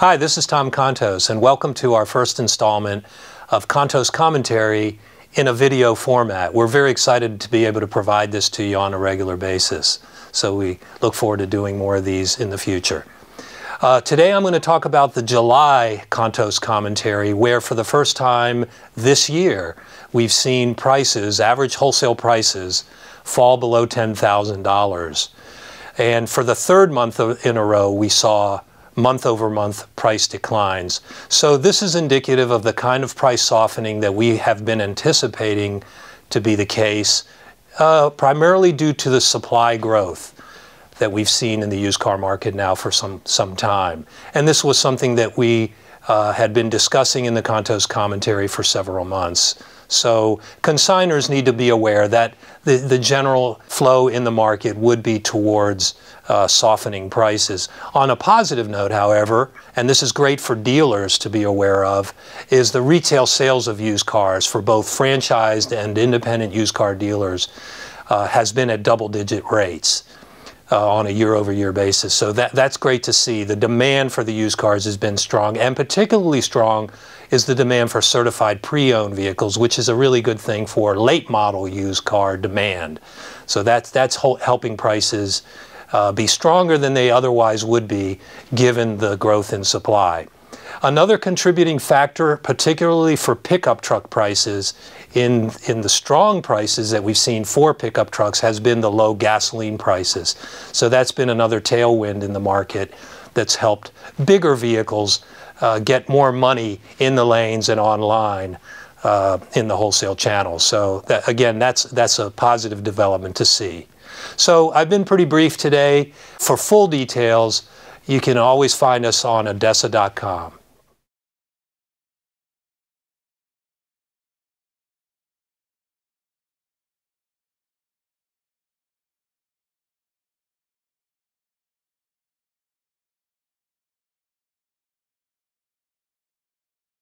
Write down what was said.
Hi, this is Tom Contos, and welcome to our first installment of Contos Commentary in a video format. We're very excited to be able to provide this to you on a regular basis, so we look forward to doing more of these in the future. Uh, today I'm going to talk about the July Contos commentary, where for the first time this year we've seen prices, average wholesale prices, fall below $10,000. And for the third month in a row, we saw month-over-month price declines. So this is indicative of the kind of price softening that we have been anticipating to be the case, uh, primarily due to the supply growth that we've seen in the used car market now for some, some time. And this was something that we uh, had been discussing in the Contos commentary for several months. So consigners need to be aware that the, the general flow in the market would be towards uh, softening prices. On a positive note, however, and this is great for dealers to be aware of, is the retail sales of used cars for both franchised and independent used car dealers uh, has been at double digit rates uh, on a year-over-year basis. So that that's great to see. The demand for the used cars has been strong, and particularly strong is the demand for certified pre-owned vehicles, which is a really good thing for late model used car demand. So that's that's helping prices uh, be stronger than they otherwise would be, given the growth in supply. Another contributing factor, particularly for pickup truck prices, in, in the strong prices that we've seen for pickup trucks has been the low gasoline prices. So that's been another tailwind in the market that's helped bigger vehicles uh, get more money in the lanes and online uh, in the wholesale channel. So that, again, that's, that's a positive development to see. So I've been pretty brief today. For full details, you can always find us on odessa.com.